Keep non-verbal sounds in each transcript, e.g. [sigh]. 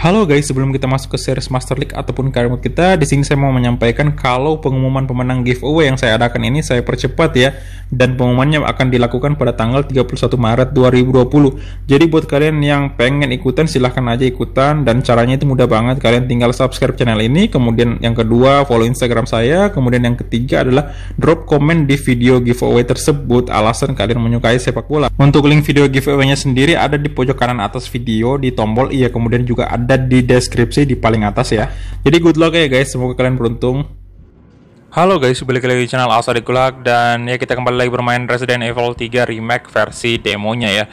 Halo guys, sebelum kita masuk ke series Master League ataupun karir mode kita, di sini saya mau menyampaikan kalau pengumuman pemenang giveaway yang saya adakan ini saya percepat ya dan pengumumannya akan dilakukan pada tanggal 31 Maret 2020. Jadi buat kalian yang pengen ikutan silahkan aja ikutan dan caranya itu mudah banget. Kalian tinggal subscribe channel ini, kemudian yang kedua follow Instagram saya, kemudian yang ketiga adalah drop komen di video giveaway tersebut alasan kalian menyukai sepak bola. Untuk link video giveaway-nya sendiri ada di pojok kanan atas video di tombol iya kemudian juga ada ada di deskripsi di paling atas ya. Jadi good luck ya guys, semoga kalian beruntung. Halo guys, balik lagi di channel Asa di dan ya kita kembali lagi bermain Resident Evil 3 Remake versi demonya ya.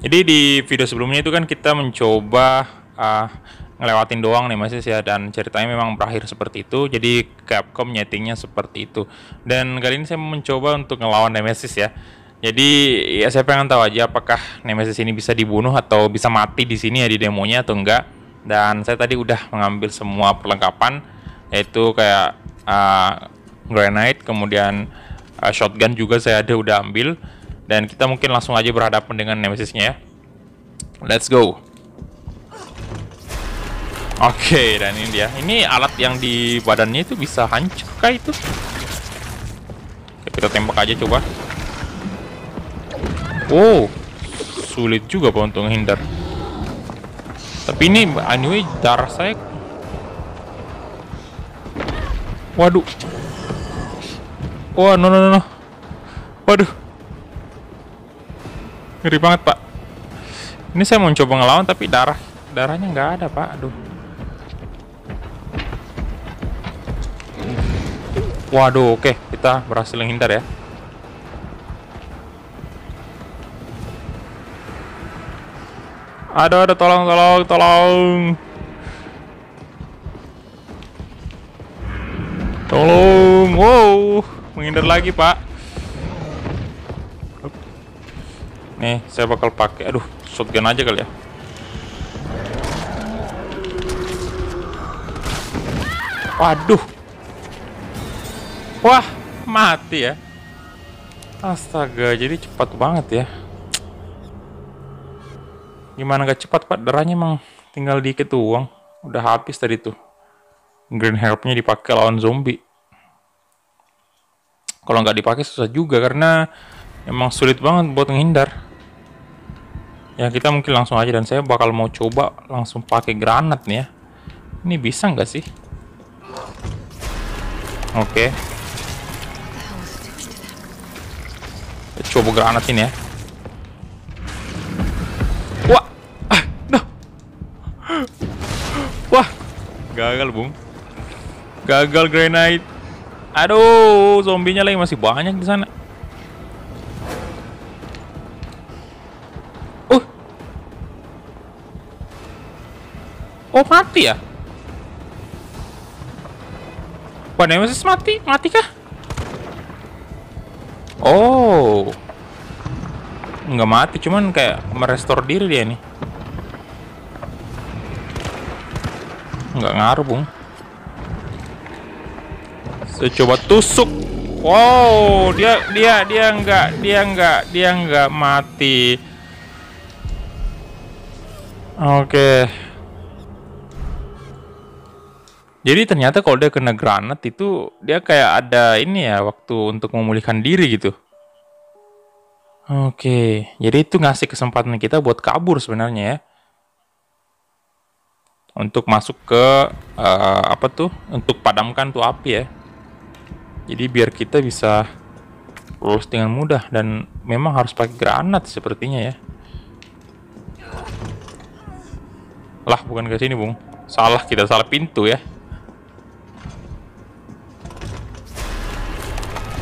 Jadi di video sebelumnya itu kan kita mencoba uh, ngelewatin doang nih masih ya dan ceritanya memang berakhir seperti itu. Jadi Capcom nyetingnya seperti itu. Dan kali ini saya mencoba untuk ngelawan Nemesis ya. Jadi ya saya pengen tahu aja apakah Nemesis ini bisa dibunuh atau bisa mati di sini ya di demonya atau enggak dan saya tadi udah mengambil semua perlengkapan yaitu kayak uh, granite kemudian uh, shotgun juga saya ada udah ambil dan kita mungkin langsung aja berhadapan dengan nemesisnya ya let's go oke okay, dan ini dia ini alat yang di badannya itu bisa hancur kah itu kita tembak aja coba Oh, sulit juga pak untuk menghindar tapi ini anyway darah saya Waduh. Wah, no no no Waduh. Ngeri banget, Pak. Ini saya mau coba ngelawan tapi darah darahnya nggak ada, Pak. Aduh. Waduh, oke, okay. kita berhasil menghindar ya. Aduh, aduh, tolong, tolong, tolong. Tolong. Wow, menghindar lagi, Pak. Nih, saya bakal pakai. Aduh, shotgun aja kali ya. Waduh. Wah, mati ya. Astaga, jadi cepat banget ya. Gimana gak cepat pak, darahnya emang tinggal dikit tuh uang. Udah habis tadi tuh. Green helpnya dipakai lawan zombie. Kalau nggak dipakai susah juga karena emang sulit banget buat menghindar. Ya kita mungkin langsung aja dan saya bakal mau coba langsung pakai granat nih ya. Ini bisa nggak sih? Oke. Okay. Coba granat ini ya. Gagal, Bung. Gagal granite. Aduh, zombinya lagi masih banyak di sana. Uh. Oh, mati ya? Wah, Nemesis mati? Mati kah? Oh. Nggak mati, cuman kayak merestore diri dia nih. nggak ngaruh bung saya coba tusuk wow dia dia dia nggak dia nggak dia nggak mati oke Jadi ternyata kalau dia kena granat itu dia kayak ada ini ya waktu untuk memulihkan diri gitu. Oke, jadi itu ngasih kesempatan kita buat kabur sebenarnya ya untuk masuk ke uh, apa tuh untuk padamkan tuh api ya jadi biar kita bisa lulus dengan mudah dan memang harus pakai granat sepertinya ya lah bukan ke sini bung salah kita salah pintu ya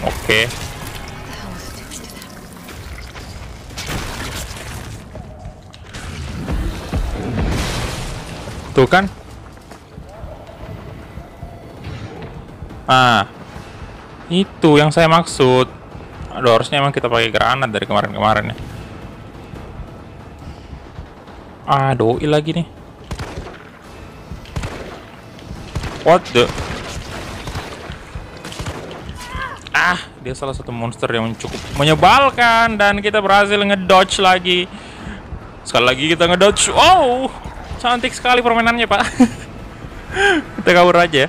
oke okay. Tuh kan? Nah. Itu yang saya maksud. Aduh, harusnya emang kita pakai granat dari kemarin-kemarin ya. Ah, doi lagi nih. What the? Ah, dia salah satu monster yang cukup menyebalkan dan kita berhasil ngedodge lagi. Sekali lagi kita ngedodge. Oh! Cantik sekali permainannya, Pak. [laughs] Kita kabur aja ya.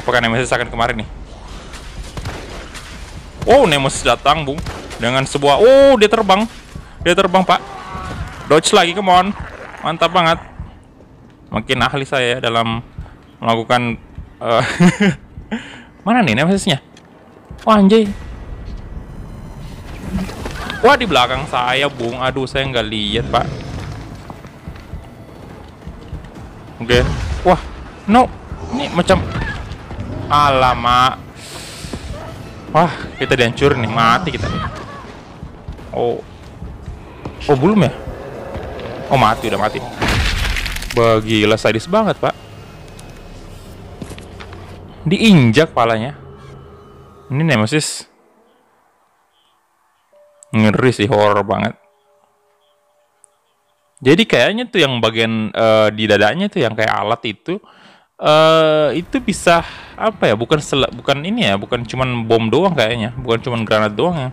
Apakah Nemesis akan kemarin nih? Oh, Nemesis datang, Bung. Dengan sebuah... Oh, dia terbang. Dia terbang, Pak. Dodge lagi, come on. Mantap banget. Makin ahli saya dalam melakukan... Uh, [laughs] Mana nih Nemesisnya? Wah, oh, anjay. Wah, di belakang saya, Bung. Aduh, saya nggak lihat, Pak. Oke. Okay. Wah, no. Ini macam alamak. Wah, kita dihancur nih, mati kita. Oh. Oh, belum ya? Oh, mati udah mati. Bagilah sadis banget, Pak. Diinjak palanya. Ini Nemesis. Ngeri sih, horror banget. Jadi kayaknya tuh yang bagian uh, di dadanya tuh yang kayak alat itu uh, itu bisa apa ya? Bukan sel bukan ini ya, bukan cuman bom doang kayaknya, bukan cuman granat doang ya.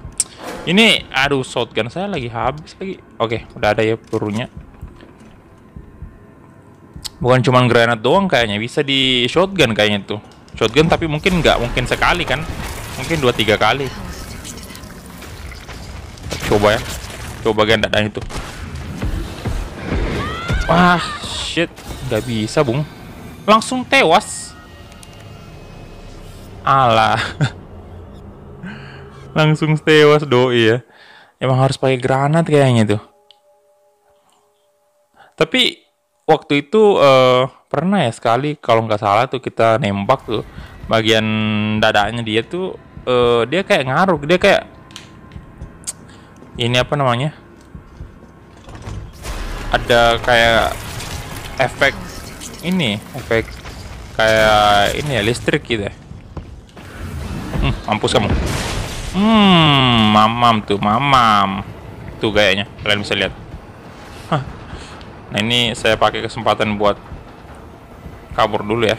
Ini aduh shotgun saya lagi habis lagi. Oke, udah ada ya pelurunya. Bukan cuman granat doang kayaknya, bisa di shotgun kayaknya tuh. Shotgun tapi mungkin nggak mungkin sekali kan. Mungkin dua tiga kali. Coba ya. Coba bagian dadanya itu. Wah, shit. Gak bisa, Bung. Langsung tewas. Alah. [laughs] Langsung tewas doi ya. Emang harus pakai granat kayaknya tuh. Tapi waktu itu uh, pernah ya sekali kalau nggak salah tuh kita nembak tuh bagian dadanya dia tuh uh, dia kayak ngaruh, dia kayak ini apa namanya? ada kayak efek ini efek kayak ini ya listrik gitu ya hmm, mampus kamu hmm mamam tuh mamam tuh kayaknya. kalian bisa lihat Hah. nah ini saya pakai kesempatan buat kabur dulu ya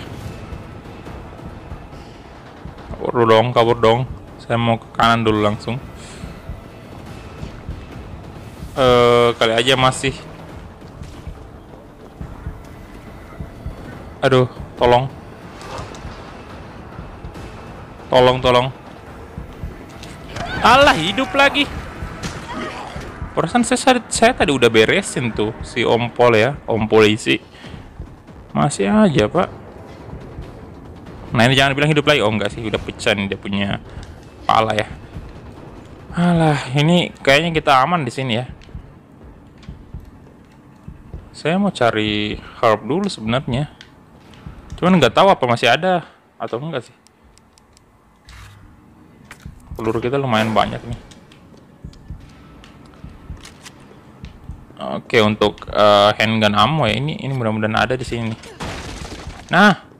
kabur dong kabur dong saya mau ke kanan dulu langsung eh kali aja masih Aduh, tolong. Tolong, tolong. Allah, hidup lagi. Perasaan saya, saya tadi udah beresin tuh si Ompol ya, Om Polisi. Masih aja, Pak. Nah, ini jangan bilang hidup lagi. Oh, enggak sih, udah pecah nih dia punya pala ya. Alah, ini kayaknya kita aman di sini ya. Saya mau cari harp dulu sebenarnya. Cuman nggak tahu apa masih ada atau enggak sih. Peluru kita lumayan banyak nih. Oke, untuk uh, handgun ammo ya ini ini mudah-mudahan ada di sini. Nah.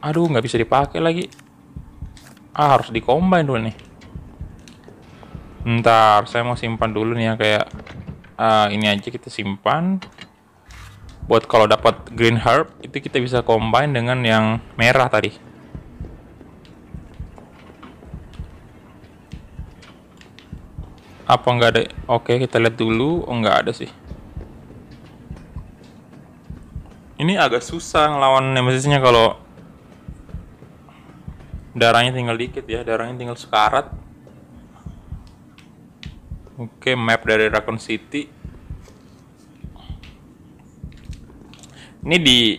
Aduh, nggak bisa dipakai lagi. Ah, harus dikombain dulu nih. Ntar, saya mau simpan dulu nih ya kayak uh, ini aja kita simpan buat kalau dapat green herb itu kita bisa combine dengan yang merah tadi apa enggak ada oke kita lihat dulu oh enggak ada sih ini agak susah ngelawan nemesisnya kalau darahnya tinggal dikit ya darahnya tinggal sekarat oke map dari Raccoon City Ini di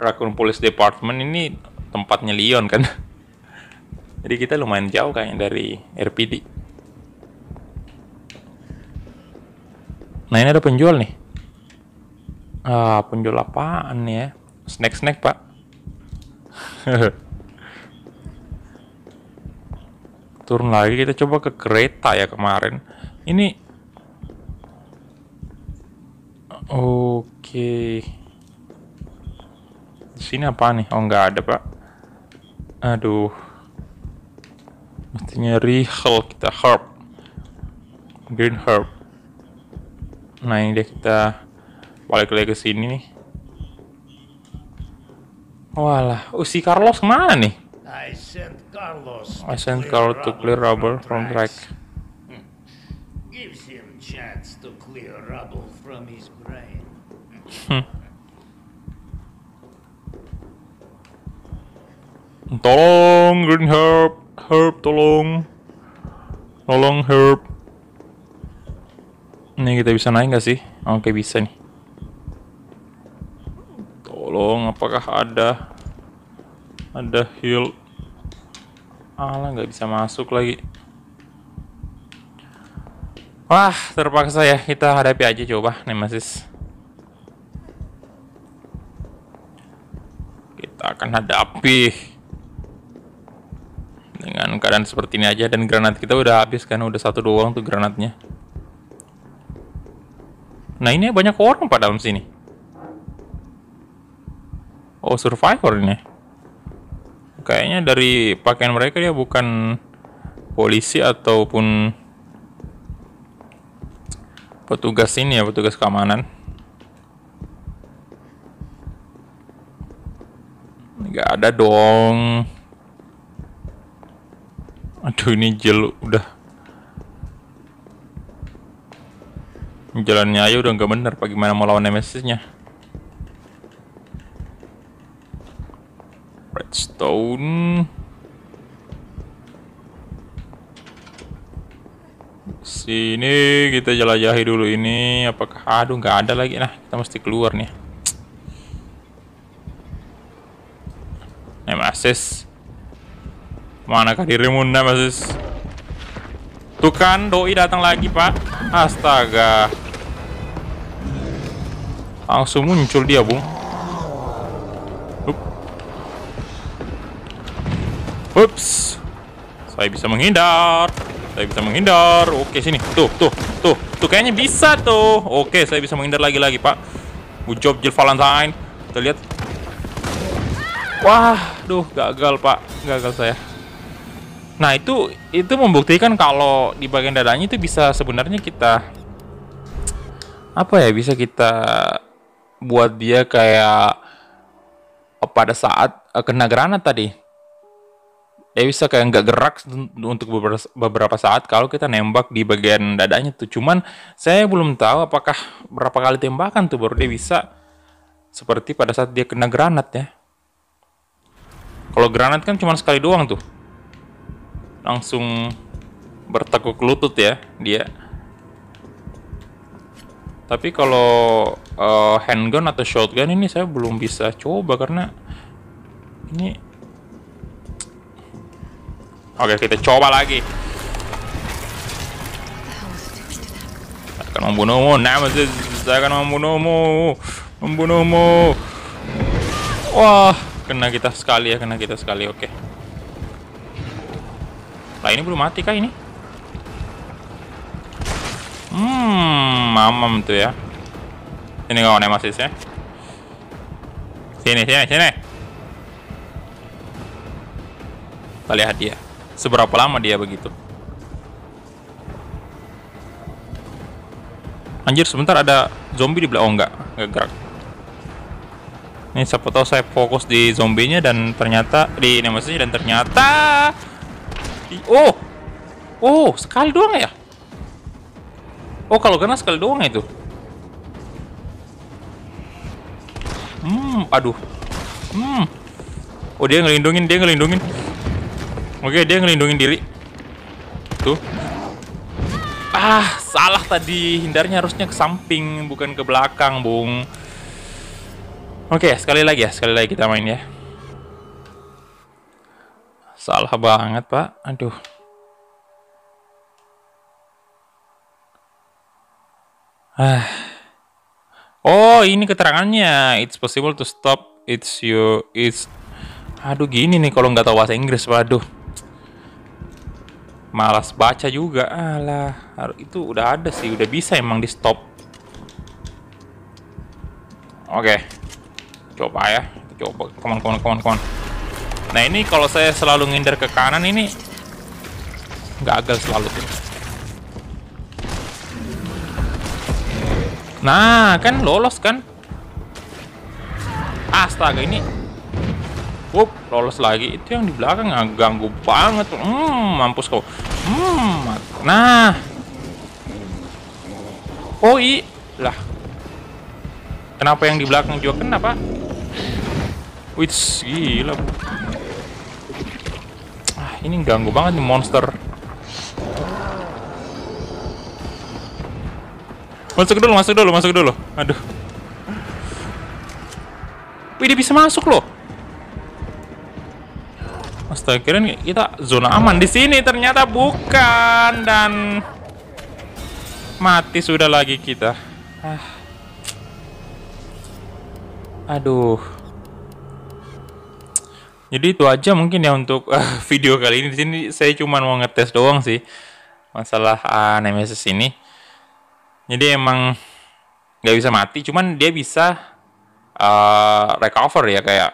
Raccoon Police Department ini tempatnya Leon kan. Jadi kita lumayan jauh kayaknya dari RPD. Nah ini ada penjual nih. Ah, penjual apaan ya? Snack-snack pak. [laughs] Turun lagi kita coba ke kereta ya kemarin. Ini Oke. Di sini apa nih? Oh, nggak ada, Pak. Aduh. mestinya nyari kita herb. Green herb. Nah, ini dia kita balik lagi ke sini nih. Walah, oh, si Carlos mana nih? I sent Carlos to I sent Carlos to clear rubber from track. From track. Hmm. Tolong Green Herb, Herb tolong. Tolong Herb. Ini kita bisa naik gak sih? Oke, bisa nih. Tolong, apakah ada ada heal? Alah, nggak bisa masuk lagi. Wah, terpaksa ya kita hadapi aja coba nih Nemesis. api dengan keadaan seperti ini aja dan granat kita udah habis kan udah satu doang tuh granatnya nah ini banyak orang pak dalam sini oh survivor ini kayaknya dari pakaian mereka ya bukan polisi ataupun petugas ini ya petugas keamanan nggak ada dong aduh ini jel udah jalannya ayo udah nggak bener bagaimana mau lawan nemesisnya redstone sini kita jelajahi dulu ini apakah aduh nggak ada lagi nah kita mesti keluar nih Nemesis Manakah dirimu Nemesis Tuh kan doi datang lagi pak Astaga Langsung muncul dia bung Ups Saya bisa menghindar Saya bisa menghindar Oke sini Tuh tuh tuh Tuh kayaknya bisa tuh Oke saya bisa menghindar lagi-lagi pak Good job Jill Valentine Kita lihat Wah, duh gagal pak, gagal saya. Nah itu itu membuktikan kalau di bagian dadanya itu bisa sebenarnya kita apa ya bisa kita buat dia kayak eh, pada saat eh, kena granat tadi ya bisa kayak nggak gerak untuk beberapa saat kalau kita nembak di bagian dadanya tuh cuman saya belum tahu apakah berapa kali tembakan tuh baru dia bisa seperti pada saat dia kena granat ya kalau granat kan cuma sekali doang tuh. Langsung bertekuk lutut ya dia. Tapi kalau uh, handgun atau shotgun ini saya belum bisa coba karena ini Oke, kita coba lagi. Saya akan membunuhmu, Nemesis. Saya akan membunuhmu. Membunuhmu. Wah. Kena kita sekali ya, kena kita sekali. Oke. Okay. Lah ini belum mati kah ini? Hmm, mamam tuh ya. ini kawan Nemesis ya. Sini, sini, sini. Kita lihat dia. Seberapa lama dia begitu. Anjir, sebentar ada zombie di belakang. Oh, enggak. Enggak gerak. Ini siapa tahu saya fokus di zombinya dan ternyata di nemesisnya dan ternyata oh oh sekali doang ya. Oh kalau kena sekali doang ya itu. Hmm, aduh. Hmm. Oh dia ngelindungin, dia ngelindungin. Oke, dia ngelindungin diri. Tuh. Ah, salah tadi. Hindarnya harusnya ke samping, bukan ke belakang, Bung. Oke, okay, sekali lagi ya, sekali lagi kita main ya. Salah banget, Pak. Aduh. Ah. Oh, ini keterangannya. It's possible to stop. It's you. It's. Aduh, gini nih kalau nggak tahu bahasa Inggris, waduh. Malas baca juga. Alah, itu udah ada sih, udah bisa emang di stop. Oke. Okay coba ya coba kawan kawan kawan kawan nah ini kalau saya selalu ngindar ke kanan ini gagal selalu tuh nah kan lolos kan astaga ini Wup, lolos lagi itu yang di belakang ganggu banget hmm, mampus kau hmm, nah oh i lah kenapa yang di belakang juga kenapa Wih, gila bu. Ah, ini ganggu banget nih monster. Masuk dulu, masuk dulu, masuk dulu. Aduh. Wih, dia bisa masuk loh. Astaga, kirain kita zona aman di sini ternyata bukan dan mati sudah lagi kita. Ah. Aduh. Jadi itu aja mungkin ya untuk uh, [laughs] video kali ini. Di sini saya cuma mau ngetes doang sih masalah uh, Nemesis ini. Jadi emang nggak bisa mati, cuman dia bisa uh, recover ya kayak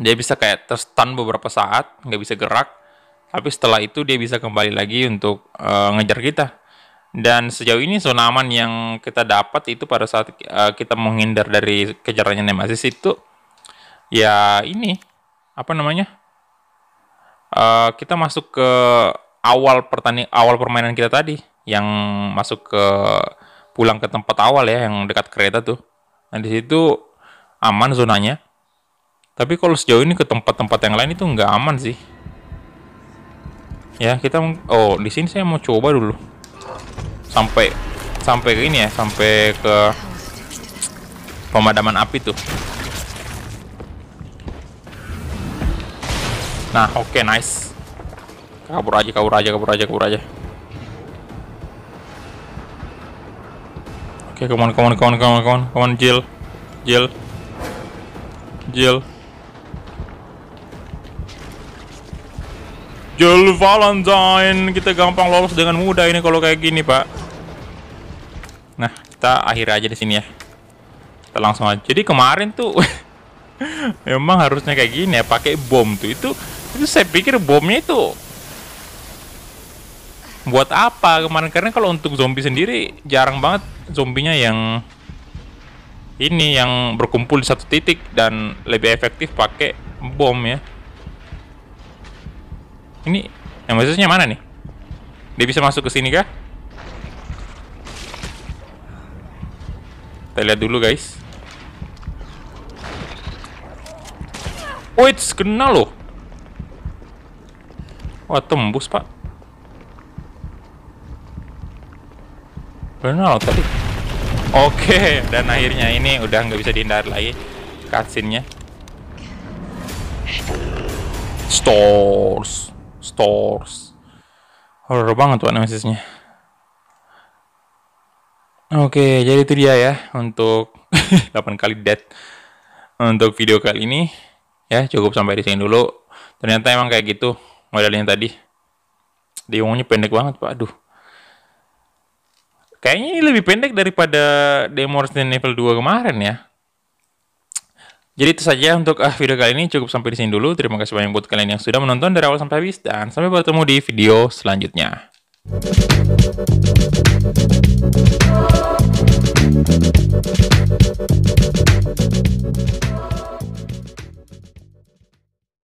dia bisa kayak terstun beberapa saat, nggak bisa gerak. Tapi setelah itu dia bisa kembali lagi untuk uh, ngejar kita dan sejauh ini zona aman yang kita dapat itu pada saat uh, kita menghindar dari kejarannya Nemesis itu ya ini apa namanya? Uh, kita masuk ke awal pertani awal permainan kita tadi yang masuk ke pulang ke tempat awal ya yang dekat kereta tuh. Nah di situ aman zonanya. Tapi kalau sejauh ini ke tempat-tempat yang lain itu nggak aman sih. Ya kita oh di sini saya mau coba dulu sampai sampai ke ini ya sampai ke pemadaman api tuh Nah, oke, okay, nice. Kabur aja, kabur aja, kabur aja, kabur aja. Oke, okay, kawan, kawan, kawan, kawan, kawan, on, come on, come on, come Jill. Jill. Jill. Jill Valentine. Kita gampang lolos dengan mudah ini kalau kayak gini, Pak. Nah, kita akhir aja di sini ya. Kita langsung aja. Jadi kemarin tuh memang [laughs] harusnya kayak gini ya, pakai bom tuh. Itu itu saya pikir bomnya itu buat apa kemarin karena kalau untuk zombie sendiri jarang banget zombinya yang ini yang berkumpul di satu titik dan lebih efektif pakai bom ya ini yang maksudnya mana nih dia bisa masuk ke sini kah kita lihat dulu guys oh it's kena loh Wah, oh, tembus, Pak. Benar tadi. Oke, dan akhirnya ini udah nggak bisa dihindar lagi cutscene-nya. Stores. Stores. Horor banget tuh analisisnya. Oke, jadi itu dia ya untuk 8 [laughs] kali dead untuk video kali ini. Ya, cukup sampai di sini dulu. Ternyata emang kayak gitu model yang tadi dia pendek banget pak aduh kayaknya ini lebih pendek daripada demo Resident level 2 kemarin ya jadi itu saja untuk ah, video kali ini cukup sampai di sini dulu. Terima kasih banyak buat kalian yang sudah menonton dari awal sampai habis dan sampai bertemu di video selanjutnya.